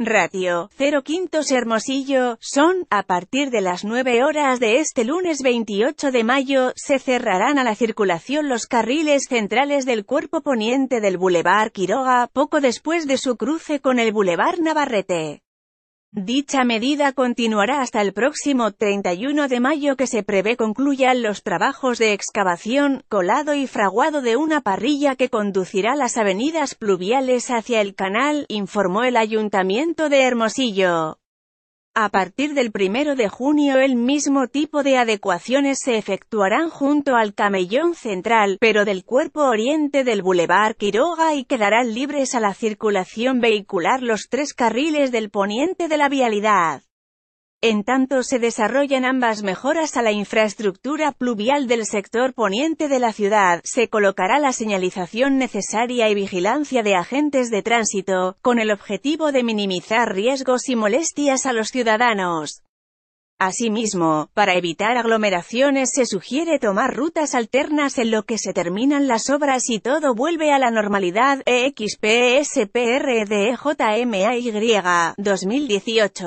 Ratio, 0 Quintos Hermosillo, son, a partir de las 9 horas de este lunes 28 de mayo, se cerrarán a la circulación los carriles centrales del cuerpo poniente del Boulevard Quiroga, poco después de su cruce con el Boulevard Navarrete. Dicha medida continuará hasta el próximo 31 de mayo que se prevé concluyan los trabajos de excavación, colado y fraguado de una parrilla que conducirá las avenidas pluviales hacia el canal, informó el Ayuntamiento de Hermosillo. A partir del 1 de junio el mismo tipo de adecuaciones se efectuarán junto al camellón central, pero del cuerpo oriente del Boulevard Quiroga y quedarán libres a la circulación vehicular los tres carriles del poniente de la vialidad. En tanto se desarrollan ambas mejoras a la infraestructura pluvial del sector poniente de la ciudad, se colocará la señalización necesaria y vigilancia de agentes de tránsito, con el objetivo de minimizar riesgos y molestias a los ciudadanos. Asimismo, para evitar aglomeraciones se sugiere tomar rutas alternas en lo que se terminan las obras y todo vuelve a la normalidad, EXPSPRDJMAY, 2018.